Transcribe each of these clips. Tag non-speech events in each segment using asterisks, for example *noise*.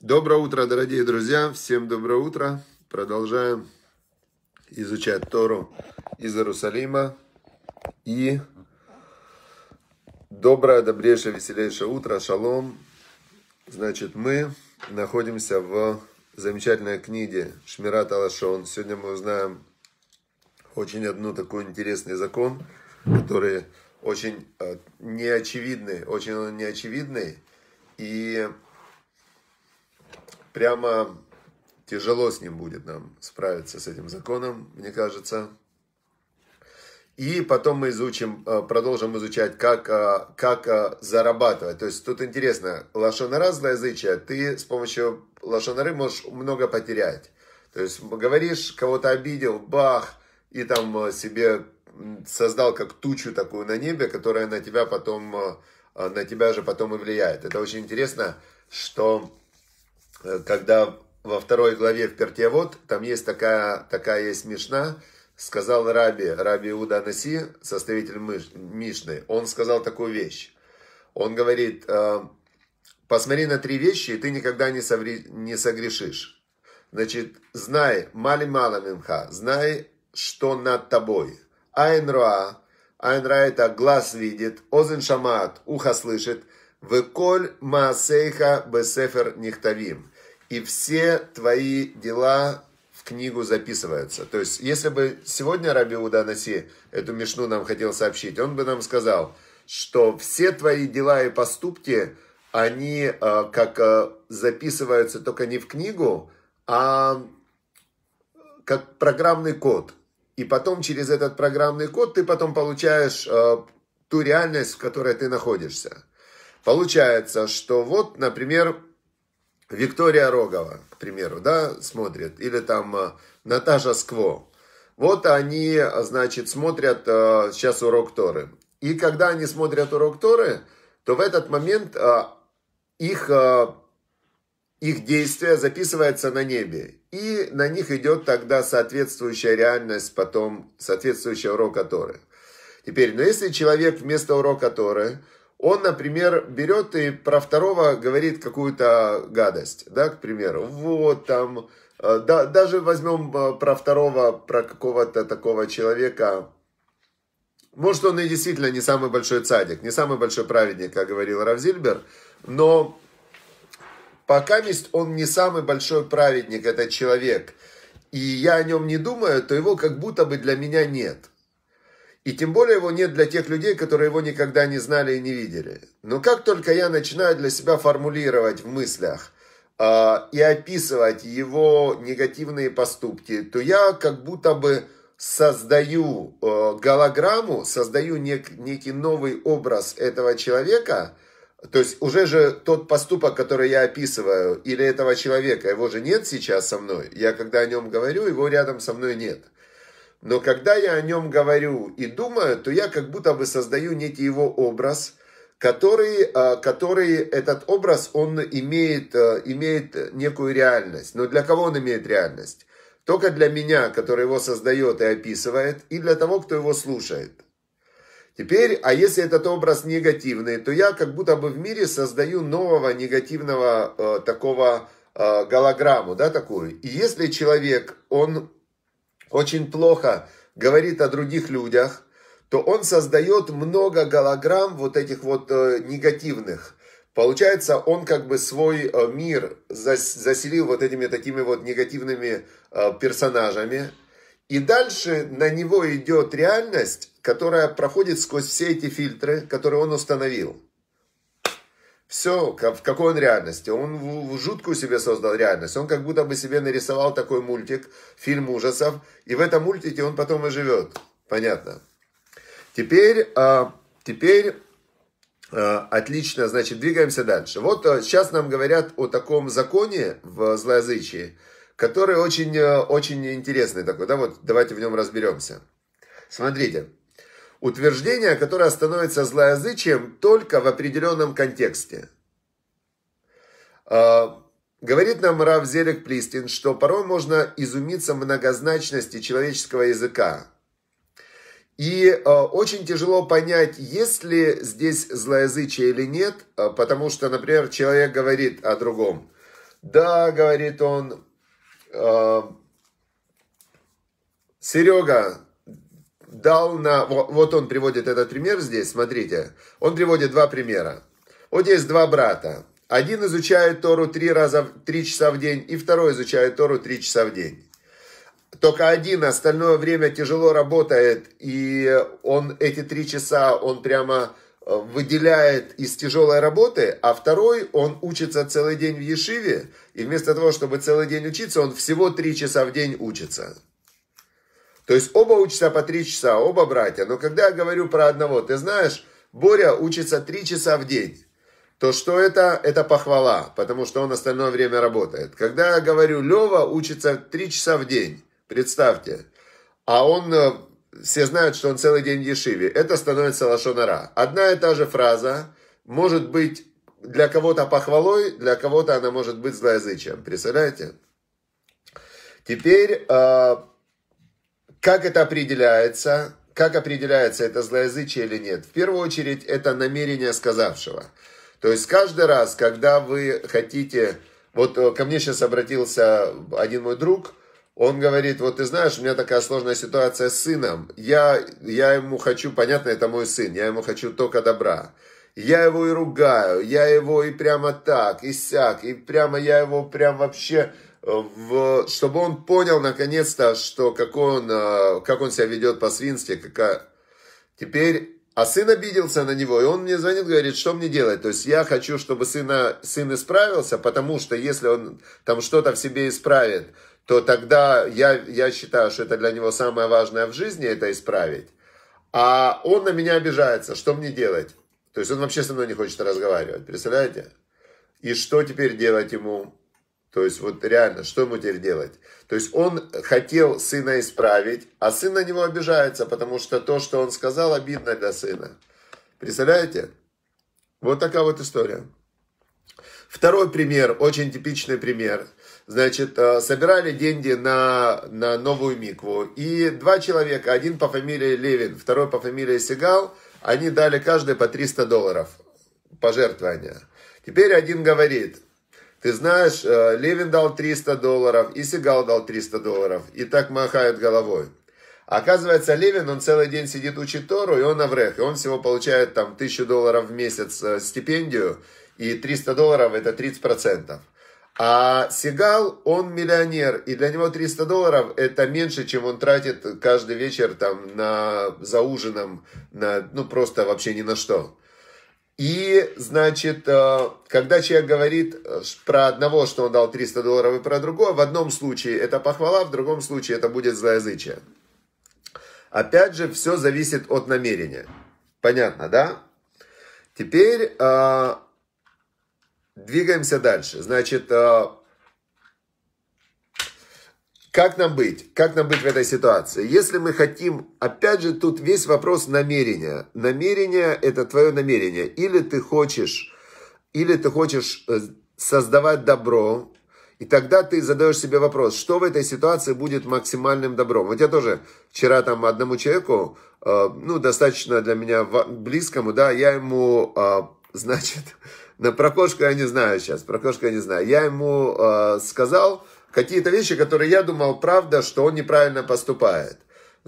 Доброе утро, дорогие друзья! Всем доброе утро! Продолжаем изучать Тору из Иерусалима. И доброе, добрейшее, веселейшее утро, шалом! Значит, мы находимся в замечательной книге Шмират Алашон. Сегодня мы узнаем очень одну такой интересный закон, который очень э, неочевидный, очень неочевидный. И прямо тяжело с ним будет нам справиться, с этим законом, мне кажется. И потом мы изучим, э, продолжим изучать, как, э, как э, зарабатывать. То есть тут интересно, лошонара злоязычие, ты с помощью лошонары можешь много потерять. То есть говоришь, кого-то обидел, бах, и там себе создал как тучу такую на небе, которая на тебя потом, на тебя же потом и влияет. Это очень интересно, что Э, когда во второй главе в Пертьявод, там есть такая, такая есть Мишна, сказал Раби, Раби Иуда Анаси, составитель Мишны, он сказал такую вещь. Он говорит, э, посмотри на три вещи, и ты никогда не, соври, не согрешишь. Значит, знай, мали мало мимха, знай, что над тобой. Айн роа, айн роа это глаз видит, озен шамат, ухо слышит, выколь маасейха бесефер нихтавим и все твои дела в книгу записываются. То есть, если бы сегодня Раби Уданаси эту мешну нам хотел сообщить, он бы нам сказал, что все твои дела и поступки, они э, как э, записываются только не в книгу, а э, как программный код. И потом через этот программный код ты потом получаешь ту реальность, в которой ты находишься. Получается, что вот, например, Виктория Рогова, к примеру, да, смотрит, или там э, Наташа Скво. Вот они, значит, смотрят э, сейчас урок Торы. И когда они смотрят урок Торы, то в этот момент э, их, их действие записывается на небе. И на них идет тогда соответствующая реальность, потом соответствующая урока Торы. Теперь, но ну, если человек вместо урока Торы – он, например, берет и про второго говорит какую-то гадость, да, к примеру, вот там, э, да, даже возьмем э, про второго, про какого-то такого человека, может, он и действительно не самый большой цадик, не самый большой праведник, как говорил Равзильбер, но пока он не самый большой праведник, этот человек, и я о нем не думаю, то его как будто бы для меня нет. И тем более его нет для тех людей, которые его никогда не знали и не видели. Но как только я начинаю для себя формулировать в мыслях э, и описывать его негативные поступки, то я как будто бы создаю э, голограмму, создаю нек, некий новый образ этого человека. То есть уже же тот поступок, который я описываю, или этого человека, его же нет сейчас со мной. Я когда о нем говорю, его рядом со мной нет. Но когда я о нем говорю и думаю, то я как будто бы создаю некий его образ, который, а, который этот образ, он имеет, а, имеет некую реальность. Но для кого он имеет реальность? Только для меня, который его создает и описывает, и для того, кто его слушает. Теперь, а если этот образ негативный, то я как будто бы в мире создаю нового негативного э, такого э, голограмму, да, такую. И если человек, он очень плохо говорит о других людях, то он создает много голограмм вот этих вот э, негативных. Получается, он как бы свой э, мир заселил вот этими такими вот негативными э, персонажами. И дальше на него идет реальность, которая проходит сквозь все эти фильтры, которые он установил все, в какой он реальности? Он в, в жуткую себе создал реальность. Он как будто бы себе нарисовал такой мультик, фильм ужасов, и в этом мультике он потом и живет. Понятно. Теперь, а, теперь а, отлично, значит, двигаемся дальше. Вот сейчас а, нам говорят о таком законе в злоязычии, который очень, очень интересный такой. Да, вот давайте в нем разберемся. Смотрите. Утверждение, которое становится злоязычием только в определенном контексте. А, говорит нам Рав Зелек Плистин, что порой можно изумиться многозначности человеческого языка. И э, очень тяжело понять, есть ли здесь злоязычие или нет, а, потому что, например, человек говорит о другом. Да, говорит он, э, Серега, дал на... Вот он приводит этот пример здесь, смотрите. Он приводит два примера. Вот есть два брата. Один изучает Тору три раза, три часа в день, и второй изучает Тору три часа в день. Только один остальное время тяжело работает, и он эти три часа, он прямо э, выделяет из тяжелой работы, а второй, он учится целый день в Ешиве, и вместо того, чтобы целый день учиться, он всего три часа в день учится. То есть оба учатся по три часа, оба братья. Но когда я говорю про одного, ты знаешь, Боря учится три часа в день то что это? Это похвала, потому что он остальное время работает. Когда я говорю, Лева учится три часа в день, представьте, а он, э, все знают, что он целый день в Ешиве, это становится лошонара. Одна и та же фраза может быть для кого-то похвалой, для кого-то она может быть злоязычием, представляете? Теперь э, как это определяется? Как определяется, это злоязычие или нет? В первую очередь, это намерение сказавшего. То есть каждый раз, когда вы хотите... Вот э, ко мне сейчас обратился один мой друг, он говорит, вот ты знаешь, у меня такая сложная ситуация с сыном. Я, я ему хочу, понятно, это мой сын, я ему хочу только добра. Я его и ругаю, я его и прямо так, и сяк, и прямо я его прям вообще в, чтобы он понял наконец-то, что как он, э, как он себя ведет по-свински, какая... Теперь, а сын обиделся на него, и он мне звонит, говорит, что мне делать? То есть я хочу, чтобы сына, сын исправился, потому что если он там что-то в себе исправит, то тогда я, я считаю, что это для него самое важное в жизни, это исправить. А он на меня обижается, что мне делать? То есть он вообще со мной не хочет разговаривать, представляете? И что теперь делать ему? То есть вот реально, что ему теперь делать? То есть он хотел сына исправить, а сын на него обижается, потому что то, что он сказал, обидно для сына. Представляете? Вот такая вот история. Второй пример, очень типичный пример. Значит, э, собирали деньги на, на новую микву. И два человека, один по фамилии Левин, второй по фамилии Сигал, они дали каждый по 300 долларов пожертвования. Теперь один говорит, ты знаешь, э, Левин дал 300 долларов, и Сигал дал 300 долларов. И так махают головой. Оказывается, Левин, он целый день сидит учит Тору, и он аврех. И он всего получает там 1000 долларов в месяц э, стипендию. И 300 долларов это 30%. процентов. А Сигал, он миллионер, и для него 300 долларов это меньше, чем он тратит каждый вечер там на, за ужином, на, ну просто вообще ни на что. И, значит, э, когда человек говорит э, про одного, что он дал 300 долларов, и про другого, в одном случае это похвала, в другом случае это будет злоязычие. Опять же, все зависит от намерения. Понятно, да? Теперь э, двигаемся дальше. Значит, э, как нам быть? Как нам быть в этой ситуации? Если мы хотим, опять же, тут весь вопрос намерения. Намерение – это твое намерение. Или ты хочешь, или ты хочешь э, создавать добро, и тогда ты задаешь себе вопрос, что в этой ситуации будет максимальным добром. Вот я тоже вчера там одному человеку, э, ну, достаточно для меня близкому, да, я ему, э, значит, *laughs* на прокошку я не знаю сейчас, прокошку я не знаю, я ему сказал, какие-то вещи, которые я думал, правда, что он неправильно поступает.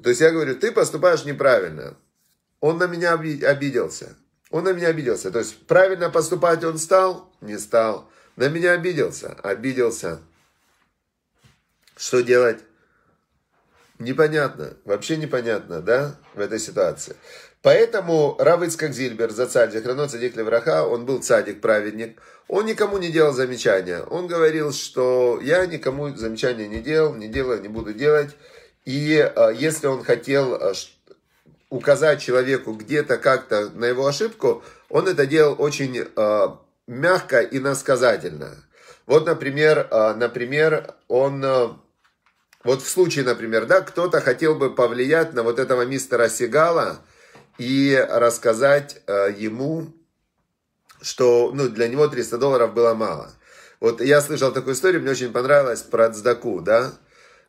То есть я говорю, ты поступаешь неправильно. Он на меня обиделся. Он на меня обиделся. То есть правильно поступать он стал? Не стал. На меня обиделся? Обиделся. Что делать? Непонятно, вообще непонятно, да, в этой ситуации. Поэтому Равыцкак Зильбер, за цадик, Рано цадик Левраха, он был цадик, праведник, он никому не делал замечания. Он говорил, что я никому замечания не делал, не делаю, не буду делать. И э, если он хотел э, указать человеку где-то как-то на его ошибку, он это делал очень э, мягко и насказательно. Вот, например, например, он вот в случае, например, да, кто-то хотел бы повлиять на вот этого мистера Сигала, и рассказать э, ему, что ну, для него 300 долларов было мало. Вот я слышал такую историю, мне очень понравилось про Цдаку, да?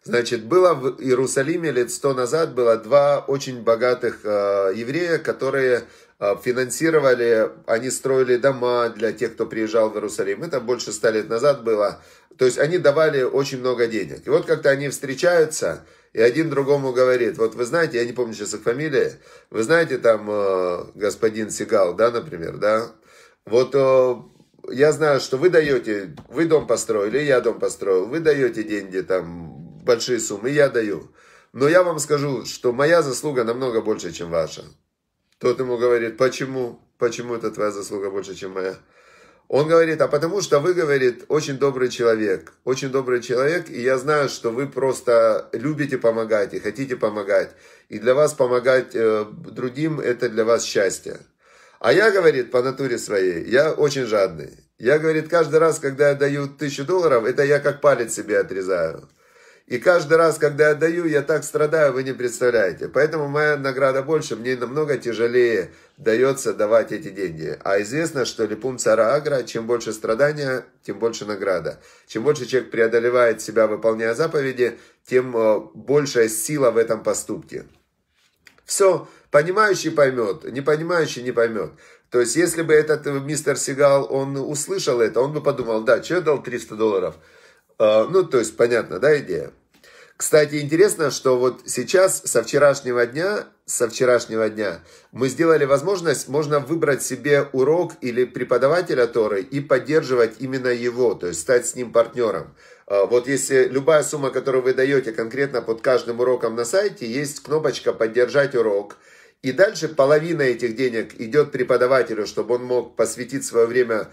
Значит, было в Иерусалиме лет сто назад было два очень богатых э, еврея, которые э, финансировали, они строили дома для тех, кто приезжал в Иерусалим. Это больше ста лет назад было. То есть они давали очень много денег. И вот как-то они встречаются, и один другому говорит, вот вы знаете, я не помню сейчас их фамилии, вы знаете там э, господин Сигал, да, например, да, вот э, я знаю, что вы даете, вы дом построили, я дом построил, вы даете деньги там, большие суммы, я даю. Но я вам скажу, что моя заслуга намного больше, чем ваша. Тот ему говорит, почему? Почему это твоя заслуга больше, чем моя? Он говорит, а потому что вы, говорит, очень добрый человек, очень добрый человек, и я знаю, что вы просто любите помогать и хотите помогать. И для вас помогать э, другим – это для вас счастье. А я, говорит, по натуре своей, я очень жадный. Я, говорит, каждый раз, когда я даю тысячу долларов, это я как палец себе отрезаю. И каждый раз, когда я даю, я так страдаю, вы не представляете. Поэтому моя награда больше, мне намного тяжелее дается давать эти деньги. А известно, что липум цара агра, чем больше страдания, тем больше награда. Чем больше человек преодолевает себя, выполняя заповеди, тем э, большая сила в этом поступке. Все, понимающий поймет, не понимающий не поймет. То есть, если бы этот э, мистер Сигал, он услышал это, он бы подумал, да, что я дал 300 долларов – а, ну, то есть, понятно, да, идея? Кстати, интересно, что вот сейчас, со вчерашнего дня, со вчерашнего дня, мы сделали возможность, можно выбрать себе урок или преподавателя Торы и поддерживать именно его, то есть стать с ним партнером. А, вот если любая сумма, которую вы даете конкретно под каждым уроком на сайте, есть кнопочка «Поддержать урок», и дальше половина этих денег идет преподавателю, чтобы он мог посвятить свое время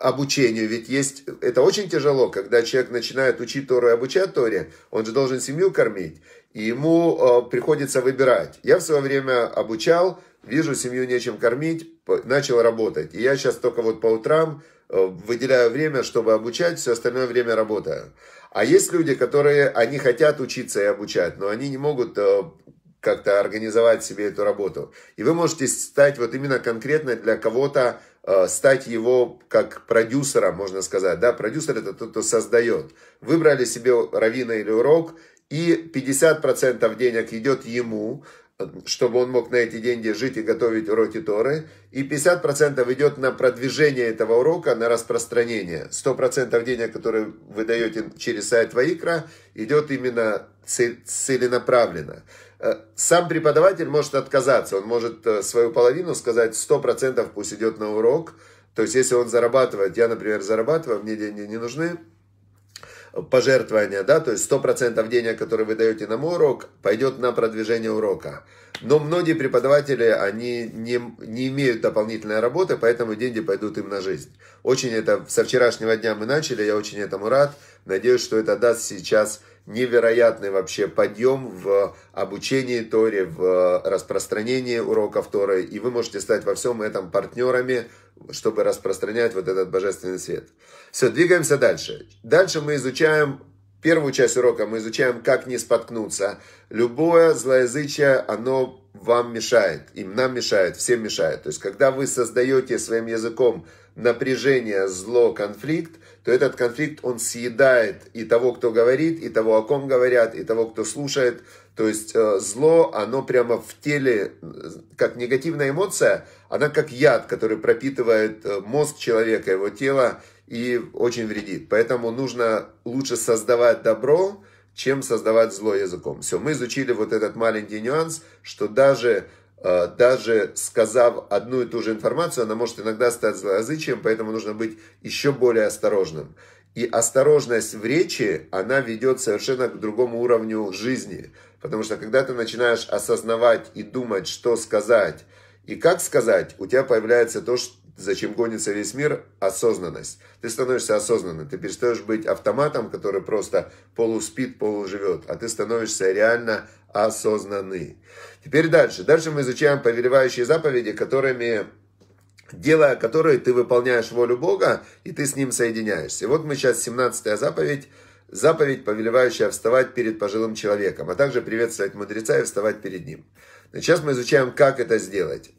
обучению, ведь есть, это очень тяжело, когда человек начинает учить Тору и обучать Торе, он же должен семью кормить, и ему э, приходится выбирать. Я в свое время обучал, вижу, семью нечем кормить, начал работать. И я сейчас только вот по утрам э, выделяю время, чтобы обучать, все остальное время работаю. А есть люди, которые, они хотят учиться и обучать, но они не могут э, как-то организовать себе эту работу. И вы можете стать вот именно конкретно для кого-то Э, стать его как продюсером, можно сказать, да, продюсер это тот, кто создает. Выбрали себе равина или урок, и 50% денег идет ему, э, чтобы он мог на эти деньги жить и готовить уроки Торы, и 50% идет на продвижение этого урока, на распространение. 100% денег, которые вы даете через сайт Ваикра, идет именно целенаправленно. Э, сам преподаватель может отказаться, он может э, свою половину сказать 100% пусть идет на урок. То есть, если он зарабатывает, я, например, зарабатываю, мне деньги не нужны, пожертвования, да, то есть 100% денег, которые вы даете на мой урок, пойдет на продвижение урока. Но многие преподаватели, они не, не имеют дополнительной работы, поэтому деньги пойдут им на жизнь. Очень это, со вчерашнего дня мы начали, я очень этому рад. Надеюсь, что это даст сейчас невероятный вообще подъем в обучении Торе, в распространении уроков Торы, и вы можете стать во всем этом партнерами, чтобы распространять вот этот божественный свет. Все, двигаемся дальше. Дальше мы изучаем первую часть урока, мы изучаем, как не споткнуться. Любое злоязычие, оно вам мешает, им нам мешает, всем мешает. То есть, когда вы создаете своим языком напряжение, зло, конфликт, то этот конфликт, он съедает и того, кто говорит, и того, о ком говорят, и того, кто слушает. То есть, э, зло, оно прямо в теле, э, как негативная эмоция, она как яд, который пропитывает э, мозг человека, его тело, и очень вредит. Поэтому нужно лучше создавать добро, чем создавать зло языком. Все, мы изучили вот этот маленький нюанс, что даже, э, даже сказав одну и ту же информацию, она может иногда стать злоязычием, поэтому нужно быть еще более осторожным. И осторожность в речи, она ведет совершенно к другому уровню жизни. Потому что когда ты начинаешь осознавать и думать, что сказать и как сказать, у тебя появляется то, что зачем гонится весь мир, осознанность. Ты становишься осознанным, ты перестаешь быть автоматом, который просто полуспит, полуживет, а ты становишься реально осознанный. Теперь дальше. Дальше мы изучаем повелевающие заповеди, которыми делая которые ты выполняешь волю Бога, и ты с Ним соединяешься. И вот мы сейчас 17 заповедь, заповедь, повелевающая вставать перед пожилым человеком, а также приветствовать мудреца и вставать перед ним. Сейчас мы изучаем, как это сделать.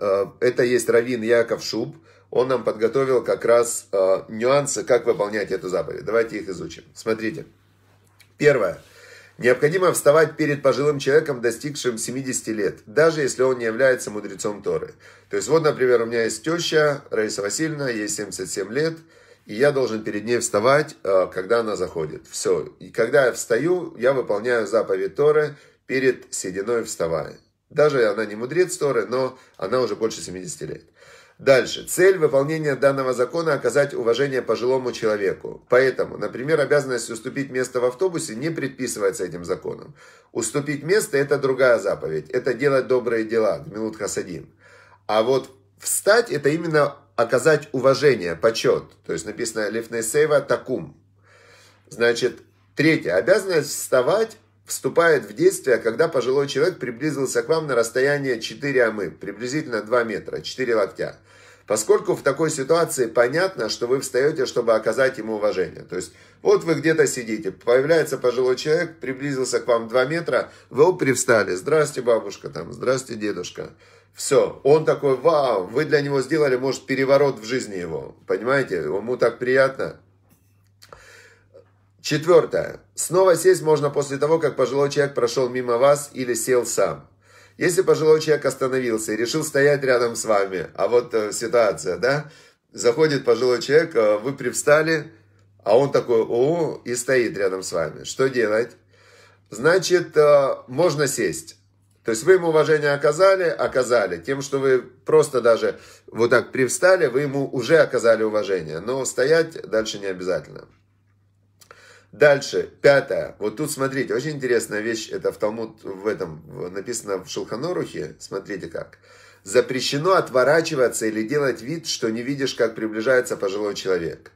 Э, это есть Равин Яков Шуб. Он нам подготовил как раз э, нюансы, как выполнять эту заповедь. Давайте их изучим. Смотрите. Первое. Необходимо вставать перед пожилым человеком, достигшим 70 лет, даже если он не является мудрецом Торы. То есть вот, например, у меня есть теща Раиса Васильевна, ей 77 лет, и я должен перед ней вставать, э, когда она заходит. Все. И когда я встаю, я выполняю заповедь Торы перед сединой вставая. Даже она не мудрец Торы, но она уже больше 70 лет. Дальше. Цель выполнения данного закона – оказать уважение пожилому человеку. Поэтому, например, обязанность уступить место в автобусе не предписывается этим законом. Уступить место – это другая заповедь. Это делать добрые дела, Гмилут Хасадим. А вот встать – это именно оказать уважение, почет. То есть написано «Лифнесейва такум». Значит, третье. Обязанность вставать вступает в действие, когда пожилой человек приблизился к вам на расстояние 4 амы, приблизительно 2 метра, 4 локтя. Поскольку в такой ситуации понятно, что вы встаете, чтобы оказать ему уважение. То есть, вот вы где-то сидите, появляется пожилой человек, приблизился к вам 2 метра, вы привстали. Здрасте, бабушка, там, здрасте, дедушка. Все, он такой, вау, вы для него сделали, может, переворот в жизни его. Понимаете, ему так приятно. Четвертое. Снова сесть можно после того, как пожилой человек прошел мимо вас или сел сам. Если пожилой человек остановился и решил стоять рядом с вами, а вот э, ситуация, да, заходит пожилой человек, э, вы привстали, а он такой, о, и стоит рядом с вами. Что делать? Значит, э, можно сесть. То есть вы ему уважение оказали, оказали. Тем, что вы просто даже вот так привстали, вы ему уже оказали уважение. Но стоять дальше не обязательно. Дальше, пятое. Вот тут, смотрите, очень интересная вещь. Это в Талмуд, в этом, написано в Шелханорухе. Смотрите как. Запрещено отворачиваться или делать вид, что не видишь, как приближается пожилой человек.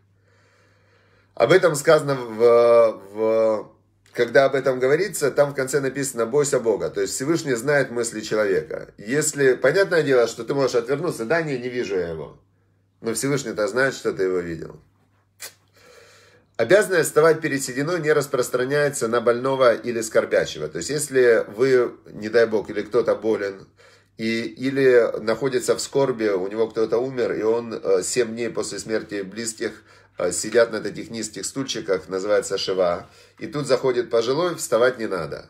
Об этом сказано в, в когда об этом говорится, там в конце написано «бойся Бога». То есть Всевышний знает мысли человека. Если, понятное дело, что ты можешь отвернуться, да, не, не вижу я его. Но Всевышний-то знает, что ты его видел. Обязанность вставать перед сединой не распространяется на больного или скорбящего. То есть, если вы, не дай бог, или кто-то болен, и, или находится в скорби, у него кто-то умер, и он 7 э, дней после смерти близких э, сидят на таких низких стульчиках, называется шива, и тут заходит пожилой, вставать не надо.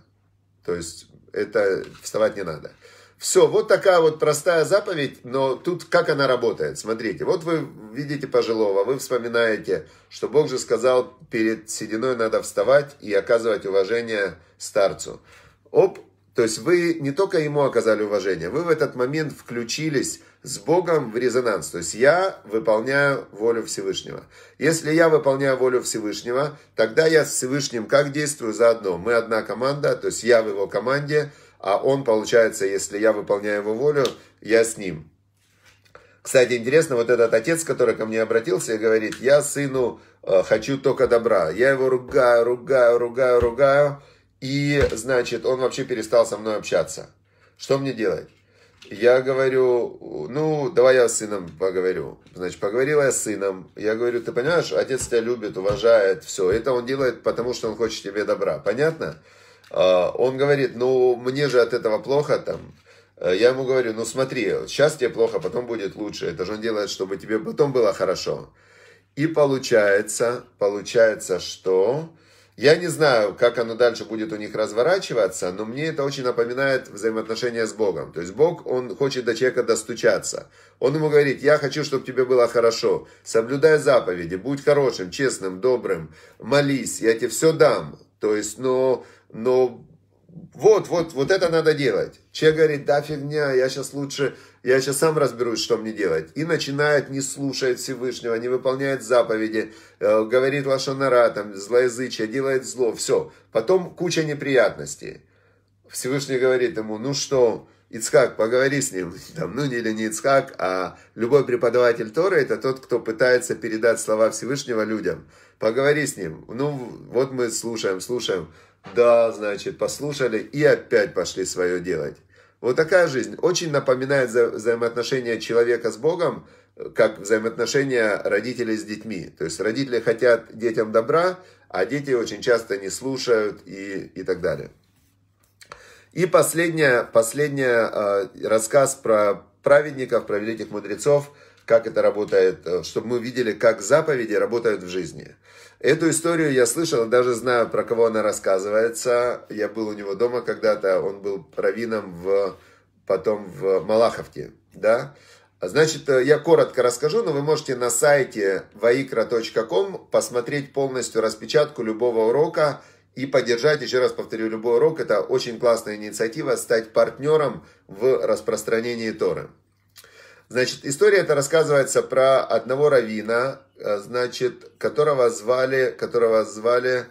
То есть, это вставать не надо. Все, вот такая вот простая заповедь, но тут как она работает? Смотрите, вот вы видите пожилого, вы вспоминаете, что Бог же сказал, перед сединой надо вставать и оказывать уважение старцу. Оп, то есть вы не только ему оказали уважение, вы в этот момент включились с Богом в резонанс. То есть я выполняю волю Всевышнего. Если я выполняю волю Всевышнего, тогда я с Всевышним как действую заодно? Мы одна команда, то есть я в его команде – а он, получается, если я выполняю его волю, я с ним. Кстати, интересно, вот этот отец, который ко мне обратился и говорит, я сыну э, хочу только добра. Я его ругаю, ругаю, ругаю, ругаю. И, значит, он вообще перестал со мной общаться. Что мне делать? Я говорю, ну, давай я с сыном поговорю. Значит, поговорила я с сыном. Я говорю, ты понимаешь, отец тебя любит, уважает, все. Это он делает, потому что он хочет тебе добра. Понятно? А, он говорит, ну, мне же от этого плохо, там, э, я ему говорю, ну, смотри, сейчас тебе плохо, потом будет лучше, это же он делает, чтобы тебе потом было хорошо. И получается, получается, что... Я не знаю, как оно дальше будет у них разворачиваться, но мне это очень напоминает взаимоотношения с Богом. То есть Бог, Он хочет до человека достучаться. Он ему говорит, я хочу, чтобы тебе было хорошо, соблюдай заповеди, будь хорошим, честным, добрым, молись, я тебе все дам. То есть, но но вот, вот, вот это надо делать. Человек говорит, да, фигня, я сейчас лучше, я сейчас сам разберусь, что мне делать. И начинает не слушает Всевышнего, не выполняет заповеди, э, говорит лошонара, там, злоязычие, делает зло, все. Потом куча неприятностей. Всевышний говорит ему, ну что, Ицхак, поговори с ним, *laughs* там, ну или не Ицхак, а любой преподаватель Торы, это тот, кто пытается передать слова Всевышнего людям. Поговори с ним. Ну, вот мы слушаем, слушаем да, значит, послушали и опять пошли свое делать. Вот такая жизнь. Очень напоминает вза взаимоотношения человека с Богом, как взаимоотношения родителей с детьми. То есть родители хотят детям добра, а дети очень часто не слушают и, и так далее. И последний последняя, э, рассказ про праведников, про великих мудрецов – как это работает, э, чтобы мы видели, как заповеди работают в жизни. Эту историю я слышал, даже знаю, про кого она рассказывается. Я был у него дома когда-то, он был раввином в, потом в Малаховке, да. А значит, э, я коротко расскажу, но вы можете на сайте vaikra.com посмотреть полностью распечатку любого урока и поддержать, еще раз повторю, любой урок. Это очень классная инициатива стать партнером в распространении Торы. Значит, история это рассказывается про одного равина, э, значит, которого звали, которого звали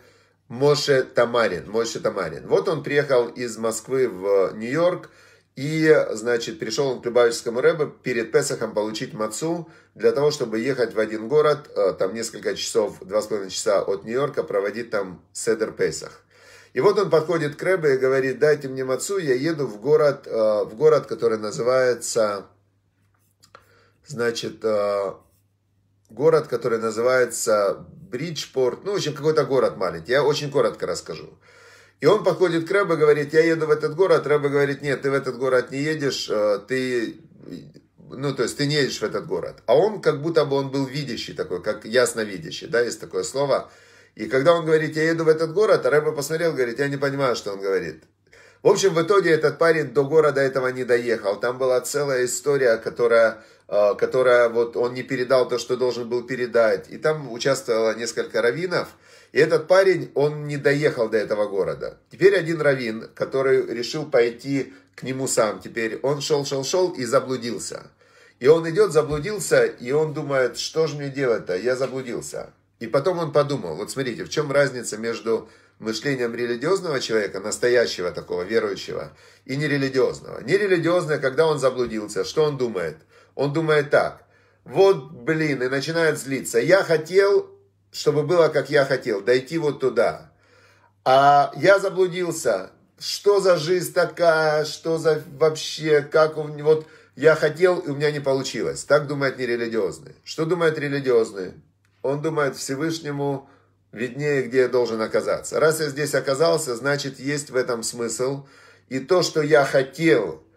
Моше Тамарин. Моше Тамарин. Вот он приехал из Москвы в Нью-Йорк, и, значит, пришел он к Любавическому Рэбе перед Песохом получить мацу для того, чтобы ехать в один город, э, там несколько часов, два с половиной часа от Нью-Йорка, проводить там Седер Песах. И вот он подходит к Рэбе и говорит, дайте мне мацу, я еду в город, э, в город, который называется значит, э, город, который называется Бриджпорт, ну, в общем, какой-то город маленький, я очень коротко расскажу. И он подходит к Рэбе, говорит, я еду в этот город, Рэбе говорит, нет, ты в этот город не едешь, э, ты, ну, то есть ты не едешь в этот город. А он как будто бы он был видящий такой, как ясновидящий, да, есть такое слово. И когда он говорит, я еду в этот город, а Рэбе посмотрел, говорит, я не понимаю, что он говорит. В общем, в итоге этот парень до города этого не доехал. Там была целая история, которая Э, которая вот он не передал то, что должен был передать. И там участвовало несколько раввинов. И этот парень, он не доехал до этого города. Теперь один раввин, который решил пойти к нему сам теперь, он шел, шел, шел и заблудился. И он идет, заблудился, и он думает, что же мне делать-то, я заблудился. И потом он подумал, вот смотрите, в чем разница между мышлением религиозного человека, настоящего такого, верующего, и нерелигиозного. нерелигиозный когда он заблудился, что он думает – он думает так, вот, блин, и начинает злиться. Я хотел, чтобы было, как я хотел, дойти вот туда. А я заблудился. Что за жизнь такая? Что за вообще? Как у Вот я хотел, и у меня не получилось. Так думают нерелигиозные. Что думает религиозные? Он думает Всевышнему виднее, где я должен оказаться. Раз я здесь оказался, значит, есть в этом смысл. И то, что я хотел –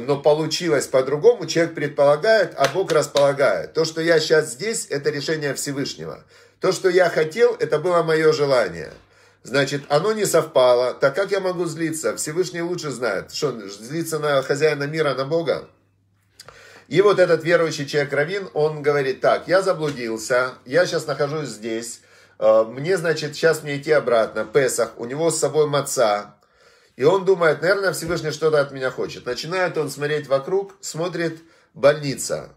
но получилось по-другому, человек предполагает, а Бог располагает. То, что я сейчас здесь, это решение Всевышнего. То, что я хотел, это было мое желание. Значит, оно не совпало. Так как я могу злиться? Всевышний лучше знает. Что, злиться на хозяина мира, на Бога? И вот этот верующий человек Равин, он говорит так, я заблудился, я сейчас нахожусь здесь, э, мне, значит, сейчас мне идти обратно, Песах, у него с собой маца, и он думает, наверное, Всевышний что-то от меня хочет. Начинает он смотреть вокруг, смотрит больница.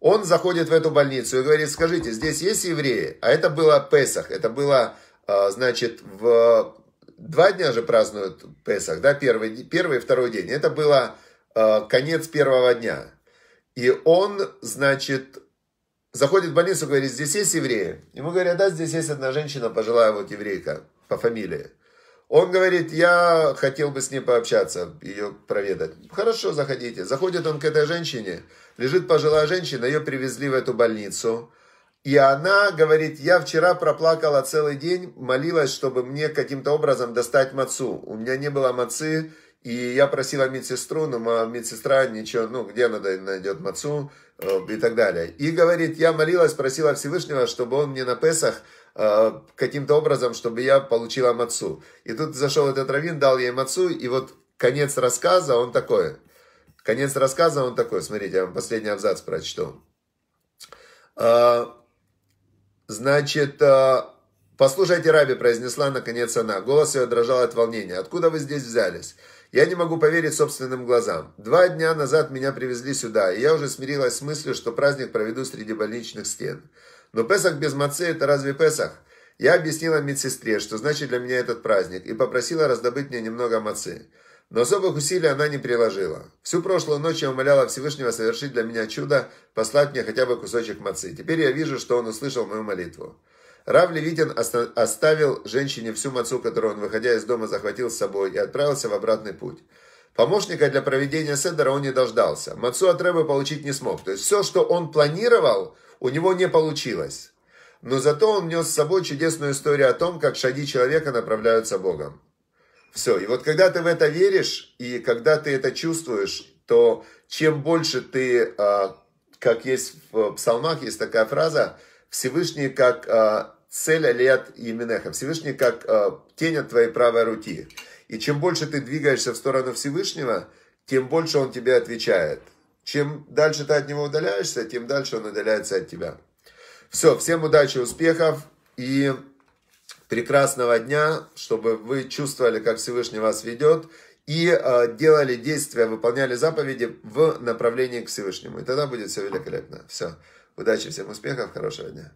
Он заходит в эту больницу и говорит, скажите, здесь есть евреи? А это было Песах, это было, а, значит, в... Два дня же празднуют Песах, да, первый, первый и второй день. Это было а, конец первого дня. И он, значит, заходит в больницу и говорит, здесь есть евреи? Ему говорят, да, здесь есть одна женщина, пожилая вот еврейка по фамилии. Он говорит, я хотел бы с ней пообщаться, ее проведать. Хорошо, заходите. Заходит он к этой женщине, лежит пожилая женщина, ее привезли в эту больницу. И она говорит, я вчера проплакала целый день, молилась, чтобы мне каким-то образом достать мацу. У меня не было мацы, и я просила медсестру, но медсестра ничего, ну, где она найдет мацу э, и так далее. И говорит, я молилась, просила Всевышнего, чтобы он мне на Песах Э, каким-то образом, чтобы я получила мацу. И тут зашел этот раввин, дал ей мацу, и вот конец рассказа, он такой. Конец рассказа, он такой. Смотрите, я вам последний абзац прочту. Э, значит, э, послушайте, Раби, произнесла наконец она. Голос ее дрожал от волнения. Откуда вы здесь взялись? Я не могу поверить собственным глазам. Два дня назад меня привезли сюда, и я уже смирилась с мыслью, что праздник проведу среди больничных стен. Но Песах без мацы это разве Песах? Я объяснила медсестре, что значит для меня этот праздник, и попросила раздобыть мне немного мацы. Но особых усилий она не приложила. Всю прошлую ночь я умоляла Всевышнего совершить для меня чудо, послать мне хотя бы кусочек мацы. Теперь я вижу, что он услышал мою молитву. Рав Левитин оставил женщине всю мацу, которую он, выходя из дома, захватил с собой и отправился в обратный путь. Помощника для проведения седера он не дождался. Мацу от Рэба получить не смог. То есть все, что он планировал, у него не получилось. Но зато он нес с собой чудесную историю о том, как шаги человека направляются Богом. Все. И вот когда ты в это веришь, и когда ты это чувствуешь, то чем больше ты, а, как есть в псалмах, есть такая фраза, Всевышний как а, цель лет и Всевышний как а, тень от твоей правой руки. И чем больше ты двигаешься в сторону Всевышнего, тем больше он тебе отвечает. Чем дальше ты от него удаляешься, тем дальше он удаляется от тебя. Все, всем удачи, успехов и прекрасного дня, чтобы вы чувствовали, как Всевышний вас ведет, и э, делали действия, выполняли заповеди в направлении к Всевышнему. И тогда будет все великолепно. Все. Удачи, всем успехов, хорошего дня.